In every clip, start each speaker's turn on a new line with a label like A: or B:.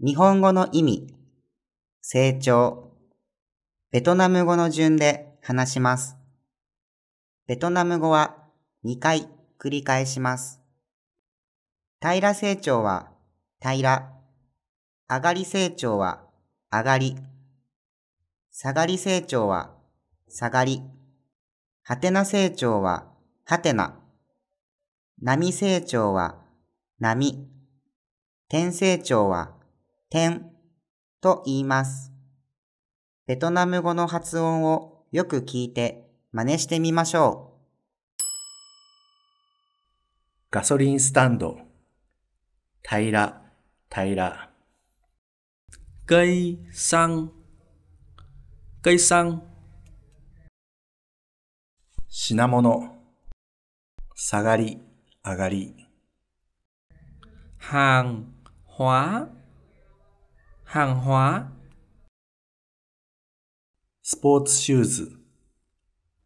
A: 日本語の意味、成長、ベトナム語の順で話します。ベトナム語は2回繰り返します。平成長は平、上がり成長は上がり、下がり成長は下がり、はてな成長ははてな、波成長は波、転成長は点と言います。ベトナム語の発音をよく聞いて真似してみましょう。ガソリンスタンド、平ら、平ら。cây x 品物、下がり、上がり。h à n hàng hóa, sports shoes, hóa スポーツシューズ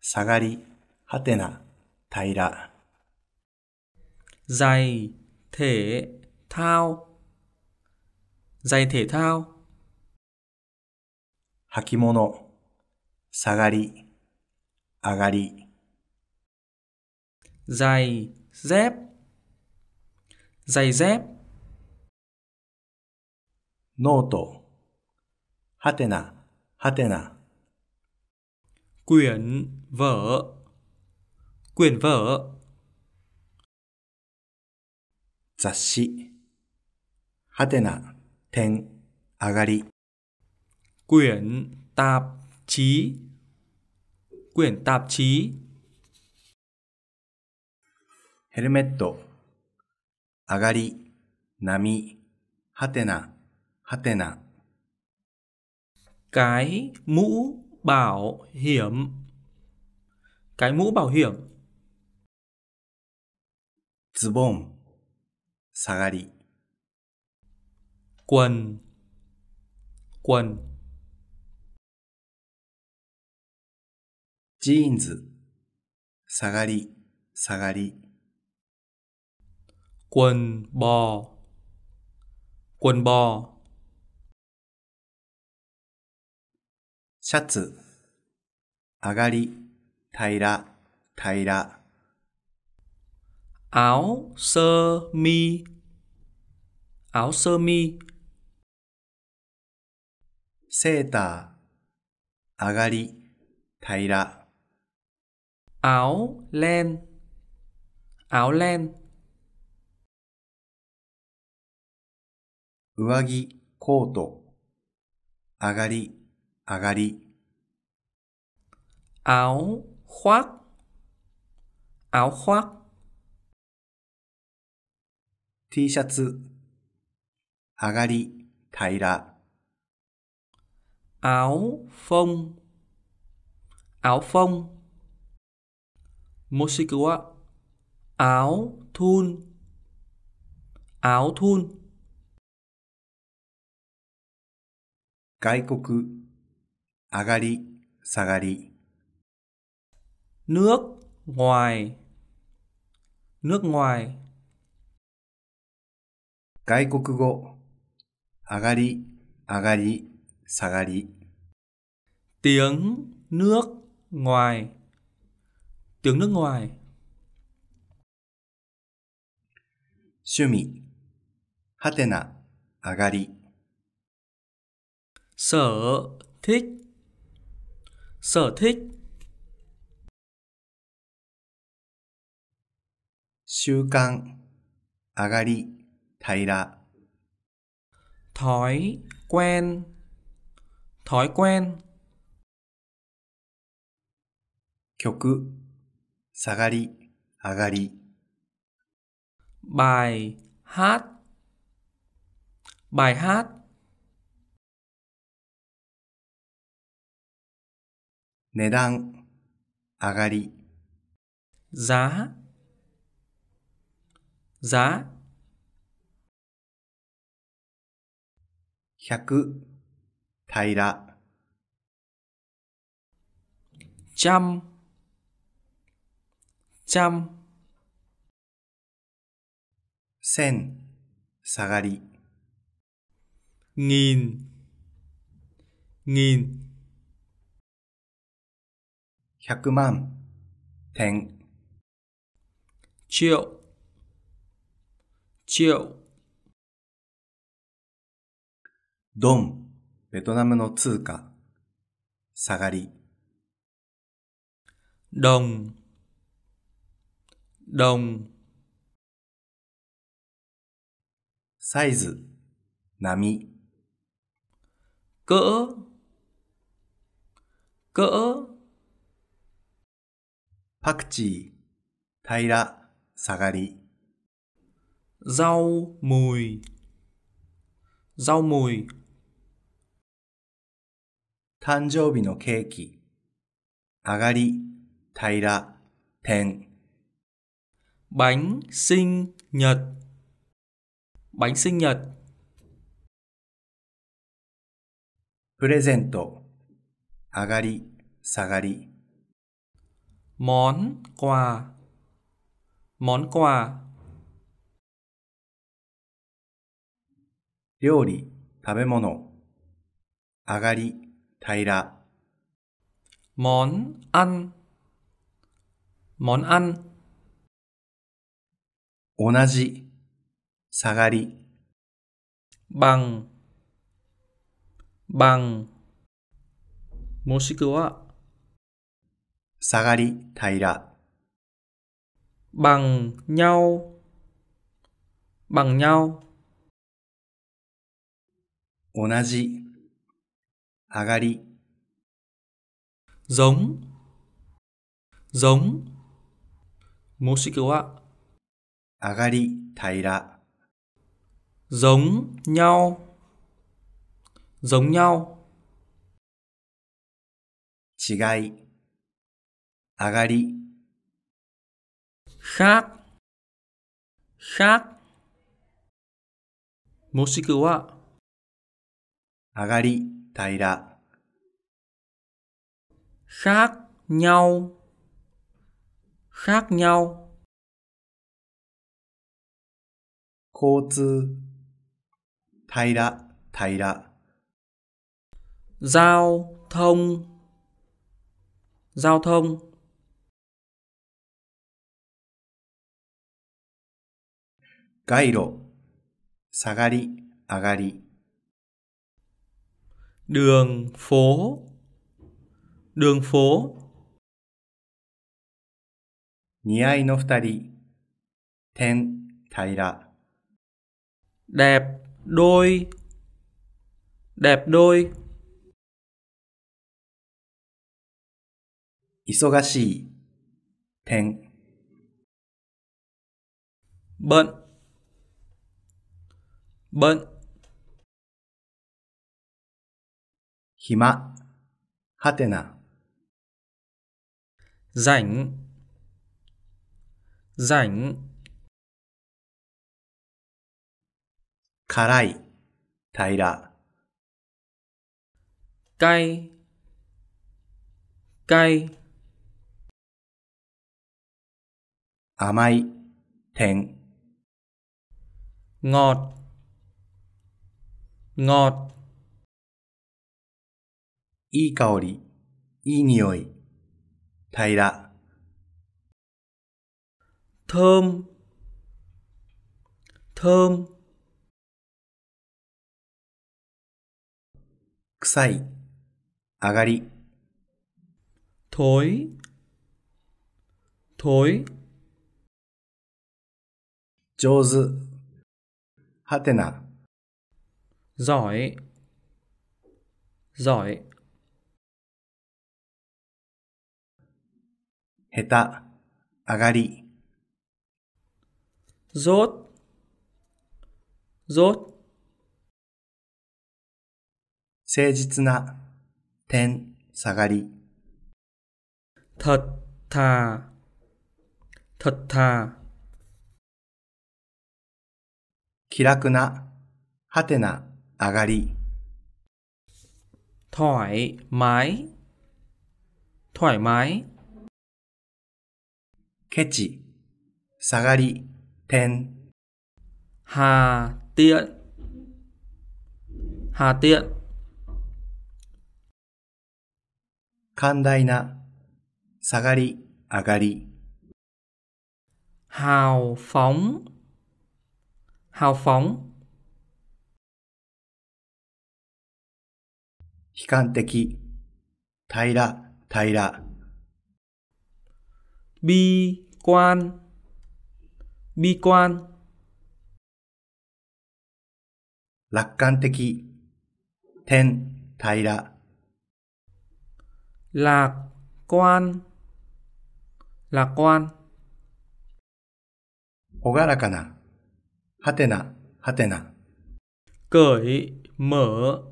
A: 下がりはてな平ら giày thể thao giày thể thao 履物下がり上がり giày dép giày dép ノート。はてな、はてな。quyển vở quyển vở 雑誌はてな点上がり quyển tạp chí quyển tạp chí helmet, nami, ヘルメット上がり波はてなはてな cái mũ bảo hiểm cái mũ bảo hiểm ズボン下がり quần quần jeans 下がり下がり quần bò quần bò シャツ、上がり、平ら、平ら。áo み、ơ mi á セーター、上がり、平ら。áo len áo 上着、コート、上がり、上がり。青花青花 T シャツあがりいらあお青風青風もしくはあおーん。あおーん。外国上がり、下がり。nước ngoài nước ngoài 外国語上がり、上がり、下がり。tiếng nước ngoài tiếng nước ngoài 趣味はてな上がり sở thích sở thích, thói quen thói quen 曲下がり上がり bài hát bài hát 値段上がり。ザーザー百平ら。ジャンジャン千下がり。にん。にん100万点9 9ドン、ベトナムの通貨、下がり。ドン、ドン。サイズ、波。cỡ cỡ パクチー、平、下がり。rau mùi rau mùi 誕生日のケーキ、上がり、平、点。bánh sinh nhật bánh sinh nhật プレゼント、上がり、下がり。món quà món quà 料理、食べ物。上がり、平ら。món ăn món ăn 同じ、下がり。bằng bằng もしくは sagari taira bằng nhau bằng nhau onaji agari giống giống moshiku wa agari taira giống nhau giống nhau chigai 上がり。gaat, gaat もしくは、上がり、平ら。khác nhau, khác nhau 交通、平ら、平ら。giao thông, giao thông 街路、下がり、上がり。đường phố đường phố 似合いの二人点平 đẹp đôi đẹp đôi 忙しい点 bận bận hima hatena rảnh rảnh karai taira cay cay amai thẹn ngọt ngọt いい香り、いい匂い、平ら。thơm, thơm. 臭い、上がり。tối, tối. 上手、はてな。giỏi giỏi 下手、上がり。rốt rốt 誠実な、点、下がり。thật thà thật thà 気楽な、はてな。上がり thoải mái thoải mái ケチ下がり点 hà tiện hà tiện 寛大な下がり上がり hào phóng hào phóng 悲観的、平ら、平ら。bi quan bi quan 楽観的、天、平ら。lạc quan lạc quan ほがらかな、はてな、はてな。cởi, mở,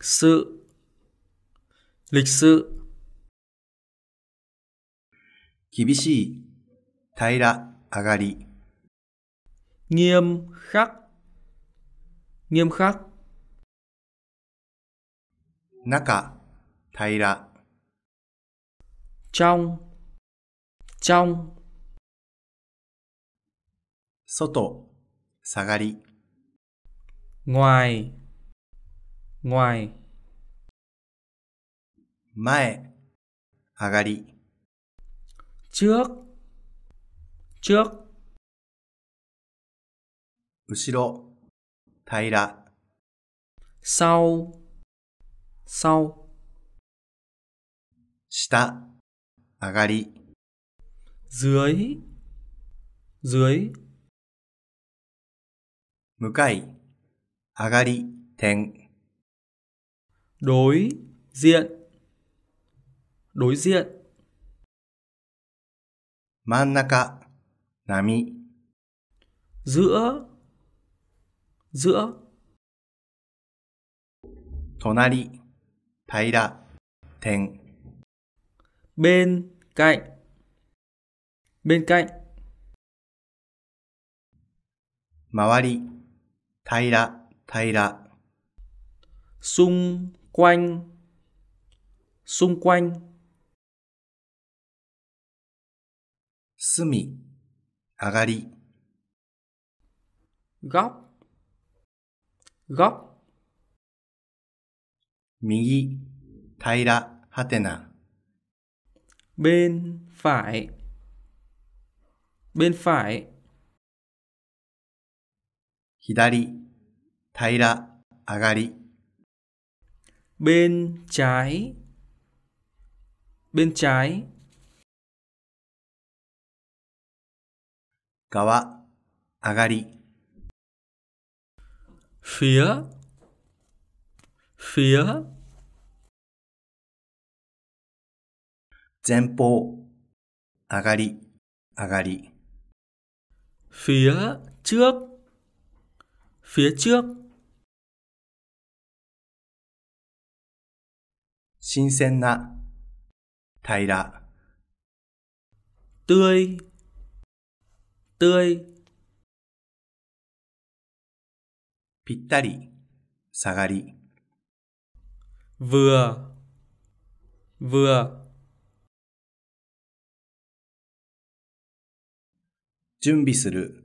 A: sự lịch sự kibishi taira agari nghiêm khắc nghiêm khắc naka trong trong soto sagari ngoài ngoài 前上がり trước trước 後ろ平ら sau sau 下上がり dưới dưới 向かい上がり点 đối diện đối diện nami, giữa giữa 隣平点 bên cạnh bên cạnh mawari 周り平平 xung quanh xung quanh 隅上がり góc góc 右平らはてな bên phải bên phải 左平ら上がり bên trái bên trái 側上がり phía phía 前方上がり上がり phía trước phía trước 新鮮な、平ら。tươi, tươi。ぴったり、下がり。vừa, vừa。準備する、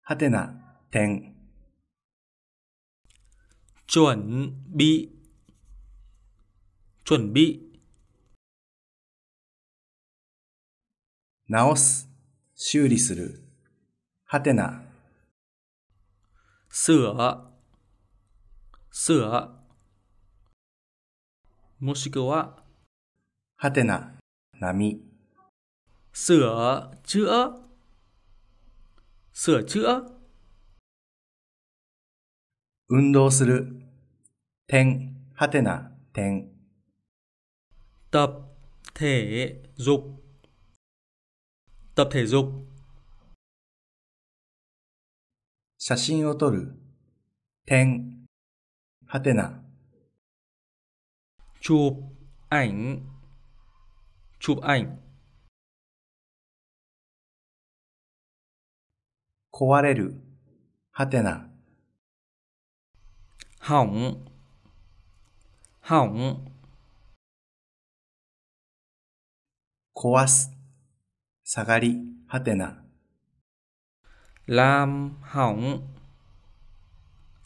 A: はてな、点。準備。準備直す修理するはてなすわ。すわ。もしくははてな波す舍ちすわ。ちゅ運動する点はてな点。天 tập thể dục tập thể dục 写真を撮る点はてな chụp ảnh chụp ảnh 壊れるはてな hỏng hỏng 壊す、下がり、はてな。ラムハン、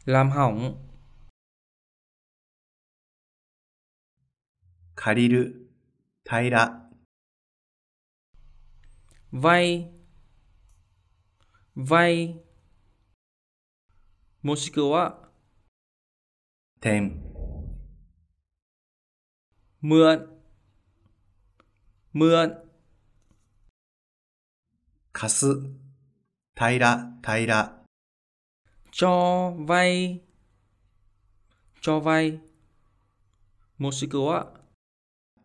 A: ラムハン。借りる、平ら。わい、わい。もしくは、てん。むん。mượn 貸す平平 cho vay cho vay もしくは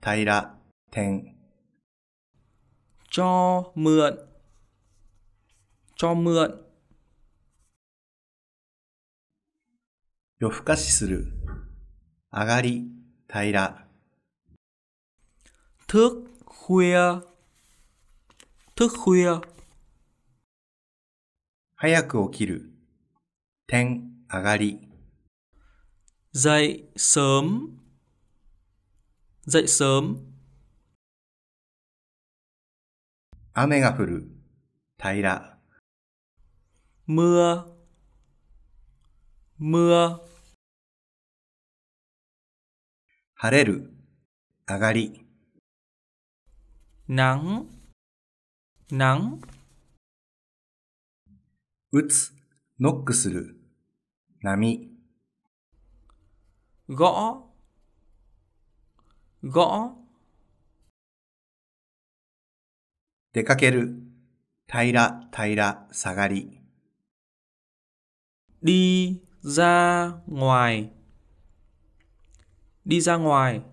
A: 平点 cho mượn cho mượn 夜更かしする上がり平 thước khuya thức khuya 早く起きる点上がり dậy sớm dậy sớm 雨が降る平ら mưa mưa 晴れる上がりなん。うつ、ノックする、波。ご。ーゴー出かける、平ら、平ら、下がり。りざ。ra ngoài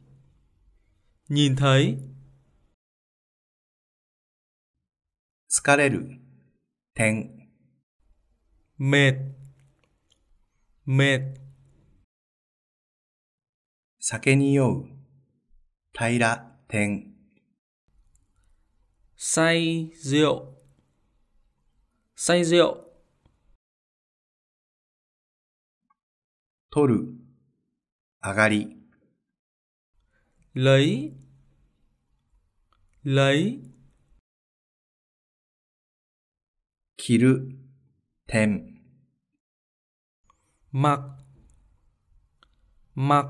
A: nhìn thấy. Skareru, ten. Mệt, mệt. Sake ni you, taira, ten. Say rượu, say rượu. Toru, agari. Lấy, lấy 着る点 mặc mặc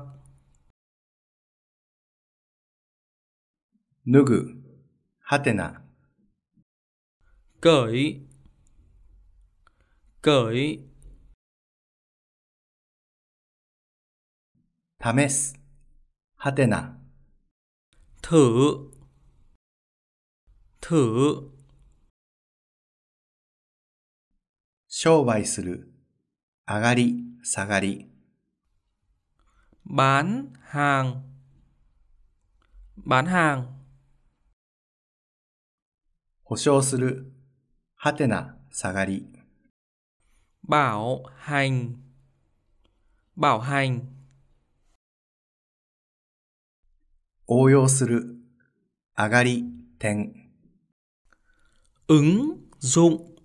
A: 脱ぐはてな cởi cởi 試すはてな thử thử 商売する上がり下がり bán hàng bán hàng 保証するはてな下がり bảo hành bảo hành 応用する上がり点 ứng dụng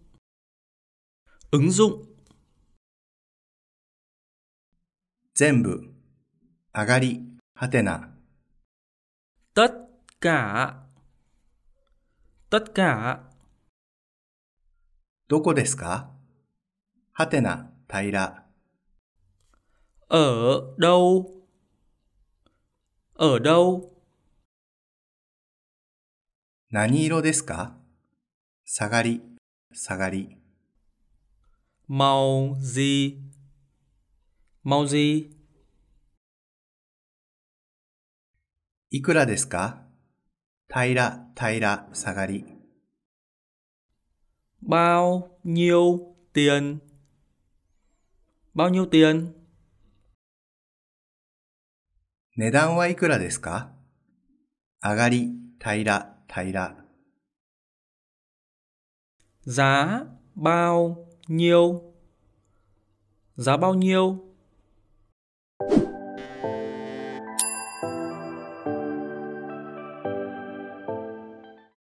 A: ứng dụng 全部上がりはてな tất cả tất cả どこですかはてな平ら ở đâu ở đâu 何色ですか下がり、下がり。mau gì, mau gì。いくらですか平ら、平ら、下がり。bao nhiêu tiền, bao nhiêu tiền。値段はいくらですか上がり、平ら、平ら。giá bao nhiêu giá bao nhiêu